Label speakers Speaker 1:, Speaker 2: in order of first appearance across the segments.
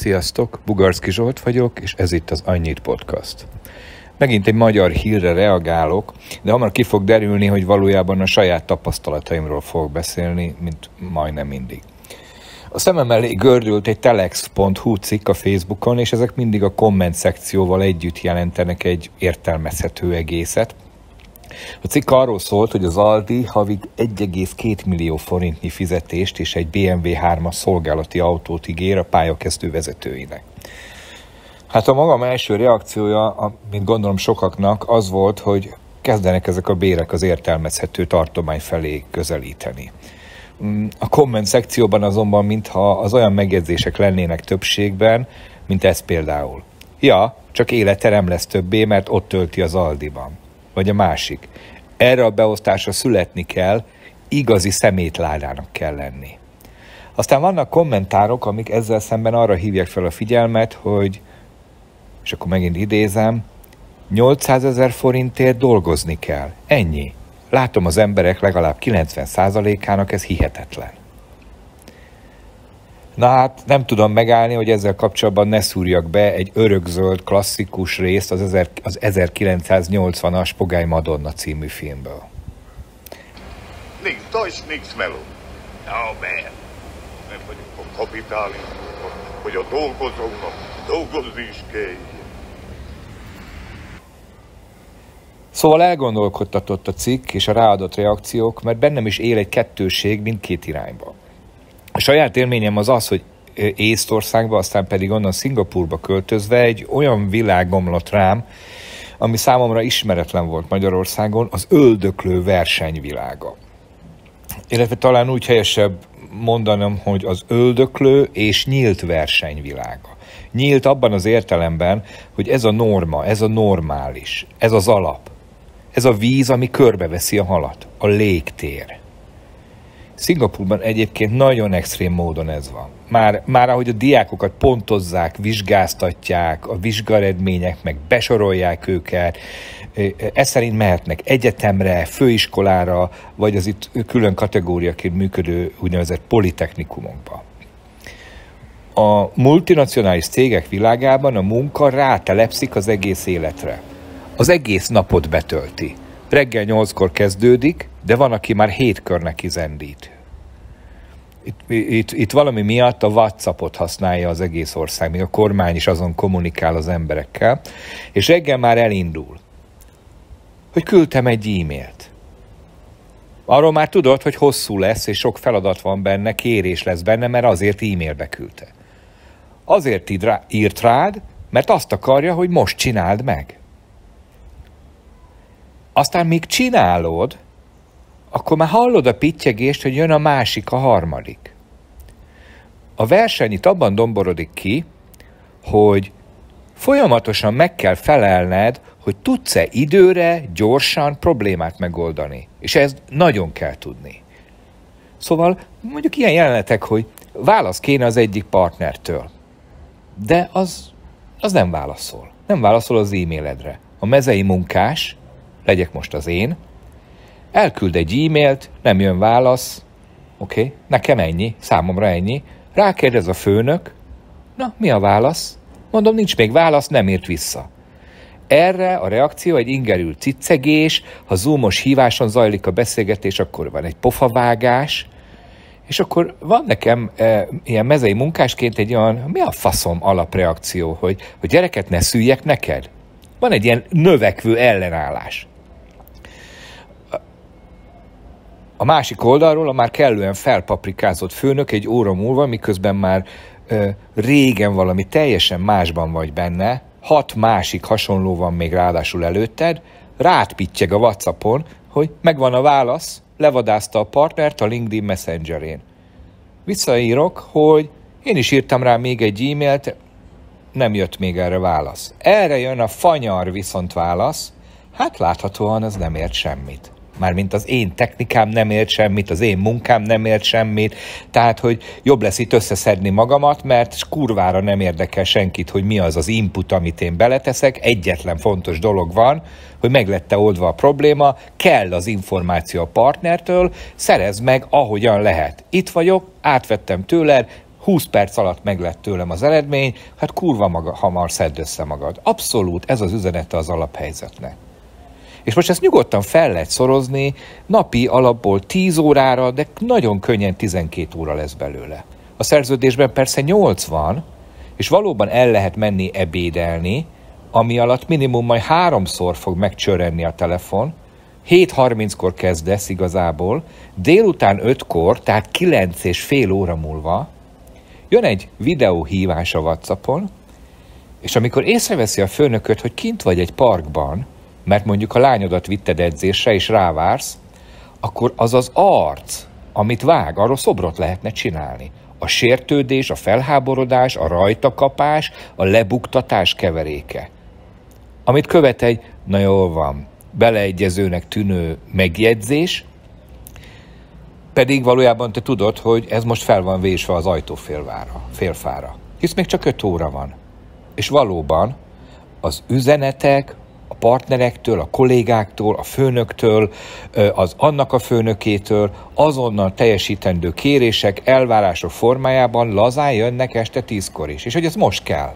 Speaker 1: Sziasztok, Bugarszki Zsolt vagyok, és ez itt az Annyit Podcast. Megint egy magyar hírre reagálok, de hamar ki fog derülni, hogy valójában a saját tapasztalataimról fog beszélni, mint majdnem mindig. A szemem elé gördült egy telex.hu cikk a Facebookon, és ezek mindig a komment szekcióval együtt jelentenek egy értelmezhető egészet – a cikk arról szólt, hogy az Aldi havi 1,2 millió forintnyi fizetést és egy BMW 3-as szolgálati autót ígér a pályakezdő vezetőinek. Hát a magam első reakciója, mint gondolom sokaknak, az volt, hogy kezdenek ezek a bérek az értelmezhető tartomány felé közelíteni. Mm, a komment szekcióban azonban, mintha az olyan megjegyzések lennének többségben, mint ez például. Ja, csak élete nem lesz többé, mert ott tölti az Aldiban vagy a másik. Erre a beosztásra születni kell, igazi szemétládának kell lenni. Aztán vannak kommentárok, amik ezzel szemben arra hívják fel a figyelmet, hogy, és akkor megint idézem, 800 ezer forintért dolgozni kell. Ennyi. Látom az emberek legalább 90%-ának ez hihetetlen. Na hát nem tudom megállni, hogy ezzel kapcsolatban ne szúrjak be egy örökzöld klasszikus részt az, ezer, az 1980-as Pogány Madonna című filmből. Nix Deutsch, nix Meló. Oh man. Nem vagyok a kapitálinkok, hogy a dolgozóknak dolgozni is kell. Szóval elgondolkodtatott a cikk és a ráadott reakciók, mert bennem is él egy kettőség mindkét irányba. A saját élményem az az, hogy Észtországba, aztán pedig onnan Szingapurba költözve egy olyan világ omlott rám, ami számomra ismeretlen volt Magyarországon, az öldöklő versenyvilága. Illetve talán úgy helyesebb mondanom, hogy az öldöklő és nyílt versenyvilága. Nyílt abban az értelemben, hogy ez a norma, ez a normális, ez az alap, ez a víz, ami körbeveszi a halat, a légtér. Szingapurban egyébként nagyon extrém módon ez van. Már, már ahogy a diákokat pontozzák, vizsgáztatják, a vizsgaredmények, meg besorolják őket, ez szerint mehetnek egyetemre, főiskolára, vagy az itt külön kategóriaként működő úgynevezett politechnikumokba. A multinacionális cégek világában a munka rátelepszik az egész életre. Az egész napot betölti. Reggel nyolckor kezdődik, de van, aki már hét körnek izendít. Itt, itt, itt valami miatt a WhatsAppot használja az egész ország, még a kormány is azon kommunikál az emberekkel, és reggel már elindul, hogy küldtem egy e-mailt. Arról már tudod, hogy hosszú lesz, és sok feladat van benne, kérés lesz benne, mert azért e-mailbe küldte. Azért írt rád, mert azt akarja, hogy most csináld meg. Aztán még csinálod, akkor már hallod a pittyegést, hogy jön a másik, a harmadik. A verseny itt abban domborodik ki, hogy folyamatosan meg kell felelned, hogy tudsz-e időre, gyorsan problémát megoldani. És ezt nagyon kell tudni. Szóval mondjuk ilyen jelenetek, hogy válasz kéne az egyik partnertől, de az, az nem válaszol. Nem válaszol az e-mailedre. A mezei munkás, legyek most az én, Elküld egy e-mailt, nem jön válasz, oké, okay, nekem ennyi, számomra ennyi. Rákérdez a főnök, na, mi a válasz? Mondom, nincs még válasz, nem írt vissza. Erre a reakció egy ingerült ciccegés, ha zoomos híváson zajlik a beszélgetés, akkor van egy pofavágás, és akkor van nekem e, ilyen mezei munkásként egy olyan, mi a faszom alapreakció, hogy, hogy gyereket ne szüljek neked? Van egy ilyen növekvő ellenállás. A másik oldalról a már kellően felpaprikázott főnök egy óra múlva, miközben már ö, régen valami teljesen másban vagy benne, hat másik hasonló van még ráadásul előtted, rád pittyeg a Whatsappon, hogy megvan a válasz, levadázta a partnert a LinkedIn Messengerén. Visszaírok, hogy én is írtam rá még egy e-mailt, nem jött még erre válasz. Erre jön a fanyar viszont válasz, hát láthatóan az nem ért semmit. Mármint az én technikám nem ért semmit, az én munkám nem ért semmit, tehát hogy jobb lesz itt összeszedni magamat, mert kurvára nem érdekel senkit, hogy mi az az input, amit én beleteszek. Egyetlen fontos dolog van, hogy meg oldva a probléma, kell az információ a partnertől, szerez meg ahogyan lehet. Itt vagyok, átvettem tőled, 20 perc alatt meg lett tőlem az eredmény, hát kurva maga, hamar szedd össze magad. Abszolút ez az üzenete az alaphelyzetnek. És most ezt nyugodtan fel lehet szorozni, napi alapból 10 órára, de nagyon könnyen 12 óra lesz belőle. A szerződésben persze 8 van, és valóban el lehet menni ebédelni, ami alatt minimum majd háromszor fog megcsörenni a telefon, 7.30-kor kezdesz igazából, délután 5-kor, tehát 9 és fél óra múlva, jön egy videóhívás a Whatsappon, és amikor észreveszi a főnököt, hogy kint vagy egy parkban, mert mondjuk, ha lányodat vitted edzésre, és rávársz, akkor az az arc, amit vág, arról szobrot lehetne csinálni. A sértődés, a felháborodás, a rajtakapás, a lebuktatás keveréke. Amit követ egy, na jól van, beleegyezőnek tűnő megjegyzés, pedig valójában te tudod, hogy ez most fel van vésve az ajtófélvára, félfára. Hisz még csak öt óra van. És valóban az üzenetek, a partnerektől, a kollégáktól, a főnöktől, az annak a főnökétől, azonnal teljesítendő kérések, elvárások formájában lazán jönnek este tízkor is, és hogy ez most kell.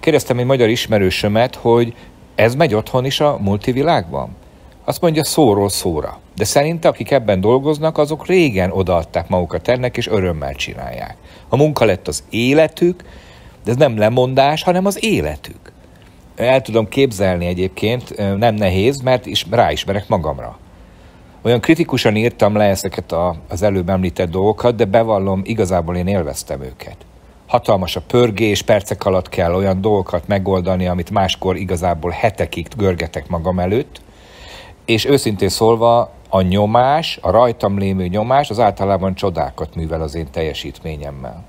Speaker 1: Kérdeztem egy magyar ismerősömet, hogy ez megy otthon is a multivilágban? Azt mondja szóról szóra. De szerinte, akik ebben dolgoznak, azok régen odaadták magukat ennek, és örömmel csinálják. A munka lett az életük, de ez nem lemondás, hanem az életük el tudom képzelni egyébként, nem nehéz, mert is, ráismerek magamra. Olyan kritikusan írtam le ezeket a, az előbb említett dolgokat, de bevallom, igazából én élveztem őket. Hatalmas a pörgés, percek alatt kell olyan dolgokat megoldani, amit máskor igazából hetekig görgetek magam előtt, és őszintén szólva a nyomás, a rajtam lévő nyomás az általában csodákat művel az én teljesítményemmel.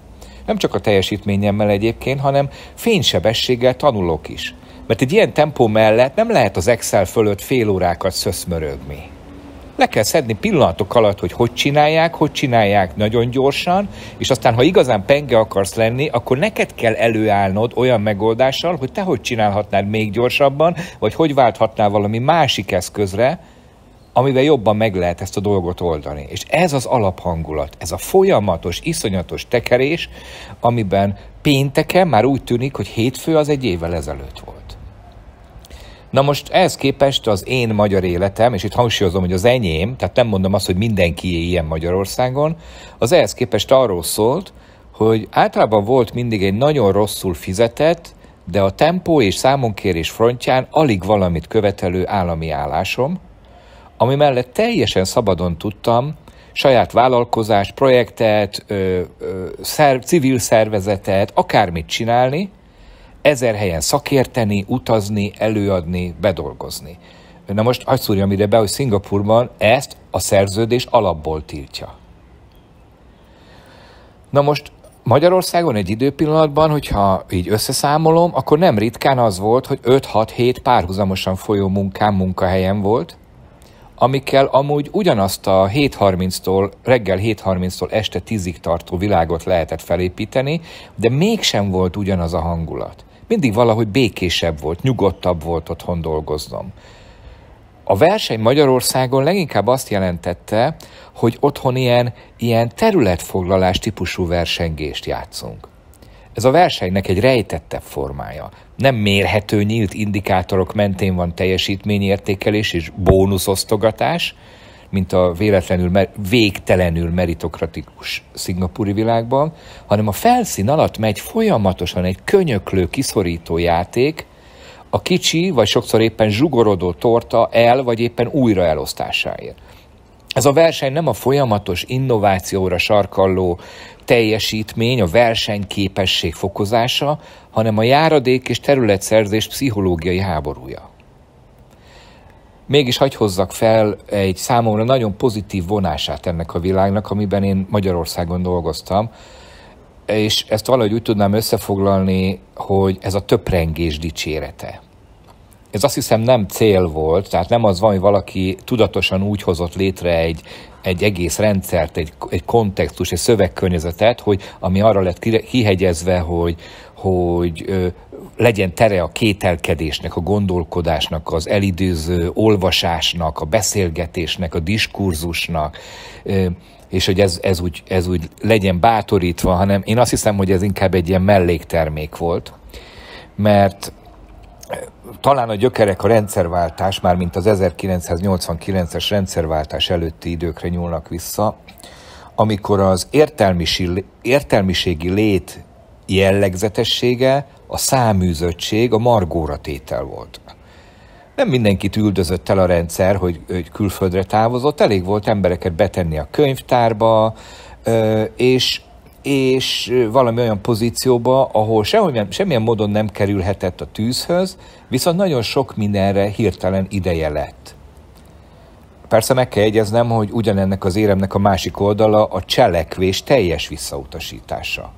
Speaker 1: Nem csak a teljesítményemmel egyébként, hanem fénysebességgel tanulok is. Mert egy ilyen tempó mellett nem lehet az Excel fölött fél órákat szöszmörögni. Le kell szedni pillanatok alatt, hogy hogy csinálják, hogy csinálják nagyon gyorsan, és aztán, ha igazán penge akarsz lenni, akkor neked kell előállnod olyan megoldással, hogy te hogy csinálhatnád még gyorsabban, vagy hogy válthatnál valami másik eszközre, amivel jobban meg lehet ezt a dolgot oldani. És ez az alaphangulat, ez a folyamatos, iszonyatos tekerés, amiben pénteken már úgy tűnik, hogy hétfő az egy évvel ezelőtt volt. Na most ehhez képest az én magyar életem, és itt hangsúlyozom, hogy az enyém, tehát nem mondom azt, hogy mindenki ilyen Magyarországon, az ehhez képest arról szólt, hogy általában volt mindig egy nagyon rosszul fizetett, de a tempó és számonkérés frontján alig valamit követelő állami állásom, ami mellett teljesen szabadon tudtam saját vállalkozást, projektet, ö, ö, szerv, civil szervezetet, akármit csinálni, ezer helyen szakérteni, utazni, előadni, bedolgozni. Na most hagyd szúrjam ide be, hogy Szingapurban ezt a szerződés alapból tiltja. Na most Magyarországon egy időpillanatban, hogyha így összeszámolom, akkor nem ritkán az volt, hogy 5-6-7 párhuzamosan folyó munkám munkahelyen volt, amikkel amúgy ugyanazt a 7.30-tól, reggel 7.30-tól este 10-ig tartó világot lehetett felépíteni, de mégsem volt ugyanaz a hangulat mindig valahogy békésebb volt, nyugodtabb volt otthon dolgoznom. A verseny Magyarországon leginkább azt jelentette, hogy otthon ilyen, ilyen területfoglalás típusú versengést játszunk. Ez a versenynek egy rejtettebb formája. Nem mérhető nyílt indikátorok mentén van teljesítményértékelés és bónuszosztogatás, mint a véletlenül, mer- végtelenül meritokratikus szingapúri világban, hanem a felszín alatt megy folyamatosan egy könyöklő, kiszorító játék, a kicsi, vagy sokszor éppen zsugorodó torta el, vagy éppen újra elosztásáért. Ez a verseny nem a folyamatos innovációra sarkalló teljesítmény, a versenyképesség fokozása, hanem a járadék és területszerzés pszichológiai háborúja mégis hagy hozzak fel egy számomra nagyon pozitív vonását ennek a világnak, amiben én Magyarországon dolgoztam, és ezt valahogy úgy tudnám összefoglalni, hogy ez a töprengés dicsérete. Ez azt hiszem nem cél volt, tehát nem az van, hogy valaki tudatosan úgy hozott létre egy, egy egész rendszert, egy, egy kontextus, egy szövegkörnyezetet, hogy ami arra lett kihegyezve, hogy, hogy legyen tere a kételkedésnek, a gondolkodásnak, az elidőző olvasásnak, a beszélgetésnek, a diskurzusnak, és hogy ez, ez, úgy, ez úgy legyen bátorítva, hanem én azt hiszem, hogy ez inkább egy ilyen melléktermék volt, mert talán a gyökerek a rendszerváltás, már mint az 1989-es rendszerváltás előtti időkre nyúlnak vissza, amikor az értelmiségi lét jellegzetessége a száműzöttség, a margóra tétel volt. Nem mindenkit üldözött el a rendszer, hogy, hogy külföldre távozott, elég volt embereket betenni a könyvtárba, és, és valami olyan pozícióba, ahol sehogy, semmilyen módon nem kerülhetett a tűzhöz, viszont nagyon sok mindenre hirtelen ideje lett. Persze meg kell jegyeznem, hogy ugyanennek az éremnek a másik oldala a cselekvés teljes visszautasítása.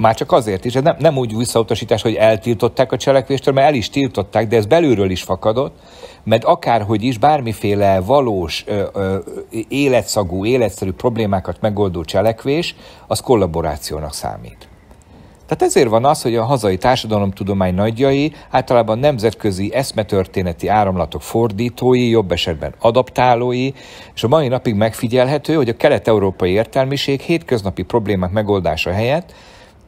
Speaker 1: Már csak azért is, ez nem, nem úgy visszautasítás, hogy eltiltották a cselekvéstől, mert el is tiltották, de ez belülről is fakadott, mert akárhogy is bármiféle valós ö, ö, életszagú, életszerű problémákat megoldó cselekvés, az kollaborációnak számít. Tehát ezért van az, hogy a hazai társadalomtudomány nagyjai, általában nemzetközi eszmetörténeti áramlatok fordítói, jobb esetben adaptálói, és a mai napig megfigyelhető, hogy a kelet-európai értelmiség hétköznapi problémák megoldása helyett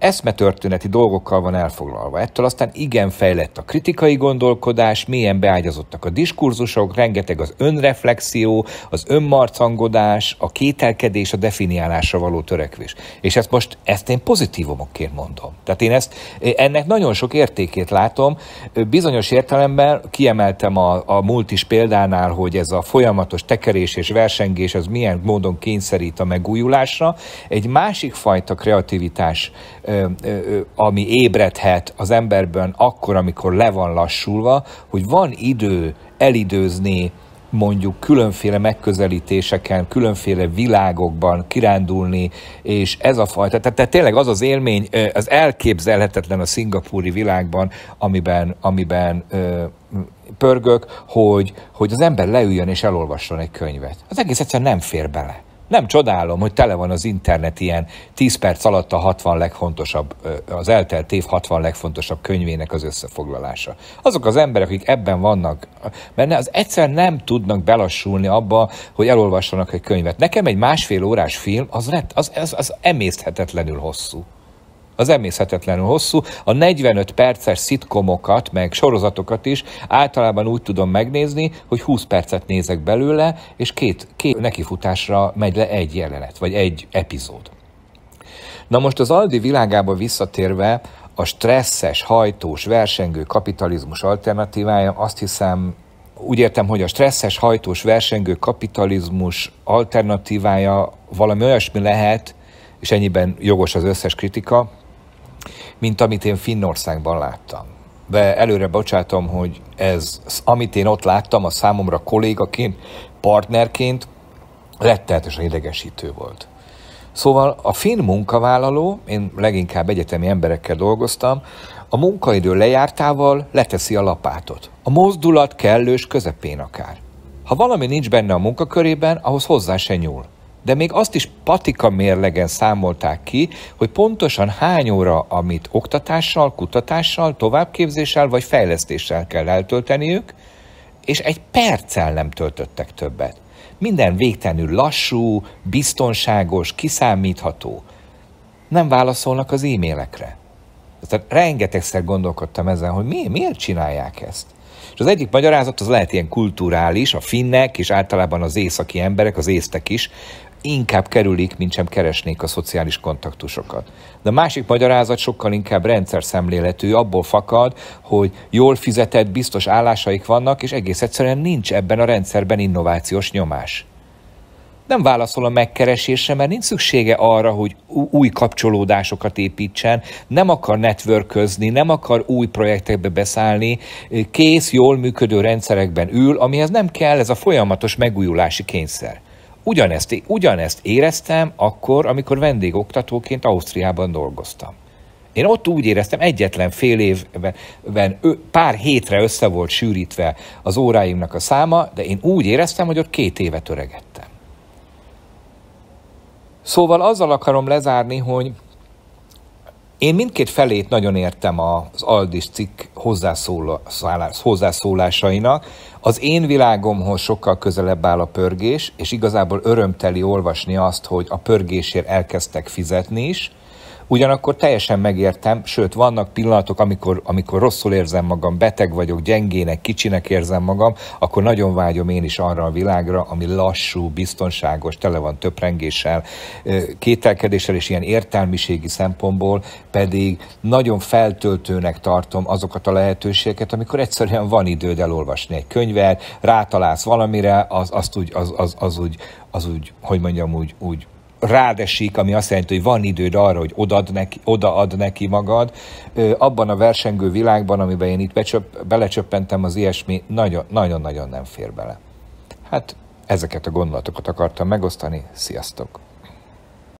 Speaker 1: eszmetörténeti dolgokkal van elfoglalva. Ettől aztán igen fejlett a kritikai gondolkodás, mélyen beágyazottak a diskurzusok, rengeteg az önreflexió, az önmarcangodás, a kételkedés, a definiálásra való törekvés. És ezt most, ezt én pozitívumokként mondom. Tehát én ezt, ennek nagyon sok értékét látom. Bizonyos értelemben kiemeltem a, a is példánál, hogy ez a folyamatos tekerés és versengés, az milyen módon kényszerít a megújulásra. Egy másik fajta kreativitás ami ébredhet az emberben akkor, amikor le van lassulva, hogy van idő elidőzni mondjuk különféle megközelítéseken, különféle világokban kirándulni, és ez a fajta, tehát, tehát tényleg az az élmény, az elképzelhetetlen a szingapúri világban, amiben, amiben pörgök, hogy, hogy az ember leüljön és elolvasson egy könyvet. Az egész egyszerűen nem fér bele. Nem csodálom, hogy tele van az internet ilyen 10 perc alatt a 60 legfontosabb, az eltelt év 60 legfontosabb könyvének az összefoglalása. Azok az emberek, akik ebben vannak, mert az egyszer nem tudnak belassulni abba, hogy elolvassanak egy könyvet. Nekem egy másfél órás film, az, az, az, az emészthetetlenül hosszú az emészhetetlenül hosszú. A 45 perces szitkomokat, meg sorozatokat is általában úgy tudom megnézni, hogy 20 percet nézek belőle, és két, két nekifutásra megy le egy jelenet, vagy egy epizód. Na most az Aldi világába visszatérve, a stresszes, hajtós, versengő kapitalizmus alternatívája azt hiszem úgy értem, hogy a stresszes, hajtós, versengő kapitalizmus alternatívája valami olyasmi lehet, és ennyiben jogos az összes kritika, mint amit én Finnországban láttam. De előre bocsátom, hogy ez, amit én ott láttam, a számomra kollégaként, partnerként rettenetesen idegesítő volt. Szóval a finn munkavállaló, én leginkább egyetemi emberekkel dolgoztam, a munkaidő lejártával leteszi a lapátot. A mozdulat kellős közepén akár. Ha valami nincs benne a munkakörében, ahhoz hozzá se nyúl de még azt is patika mérlegen számolták ki, hogy pontosan hány óra, amit oktatással, kutatással, továbbképzéssel vagy fejlesztéssel kell eltölteniük, és egy perccel nem töltöttek többet. Minden végtelenül lassú, biztonságos, kiszámítható. Nem válaszolnak az e-mailekre. Tehát rengetegszer gondolkodtam ezen, hogy mi, miért csinálják ezt. És az egyik magyarázat az lehet ilyen kulturális, a finnek és általában az északi emberek, az észtek is inkább kerülik, mint sem keresnék a szociális kontaktusokat. De a másik magyarázat sokkal inkább rendszer szemléletű, abból fakad, hogy jól fizetett, biztos állásaik vannak, és egész egyszerűen nincs ebben a rendszerben innovációs nyomás. Nem válaszol a megkeresésre, mert nincs szüksége arra, hogy új kapcsolódásokat építsen, nem akar networközni, nem akar új projektekbe beszállni, kész, jól működő rendszerekben ül, amihez nem kell ez a folyamatos megújulási kényszer. Ugyanezt, ugyanezt éreztem akkor, amikor vendégoktatóként Ausztriában dolgoztam. Én ott úgy éreztem, egyetlen fél évben pár hétre össze volt sűrítve az óráimnak a száma, de én úgy éreztem, hogy ott két évet öregettem. Szóval azzal akarom lezárni, hogy én mindkét felét nagyon értem az Aldis cikk hozzászólásainak. Az én világomhoz sokkal közelebb áll a pörgés, és igazából örömteli olvasni azt, hogy a pörgésért elkezdtek fizetni is, Ugyanakkor teljesen megértem, sőt, vannak pillanatok, amikor, amikor rosszul érzem magam, beteg vagyok, gyengének, kicsinek érzem magam, akkor nagyon vágyom én is arra a világra, ami lassú, biztonságos, tele van töprengéssel, kételkedéssel, és ilyen értelmiségi szempontból pedig nagyon feltöltőnek tartom azokat a lehetőségeket, amikor egyszerűen van időd elolvasni egy könyvet, rátalálsz valamire, az, azt úgy, az, az, az, úgy, az úgy, hogy mondjam, úgy, úgy rád esik, ami azt jelenti, hogy van időd arra, hogy odad neki, odaad neki magad. Abban a versengő világban, amiben én itt becsöp, belecsöppentem, az ilyesmi nagyon-nagyon nem fér bele. Hát ezeket a gondolatokat akartam megosztani. Sziasztok!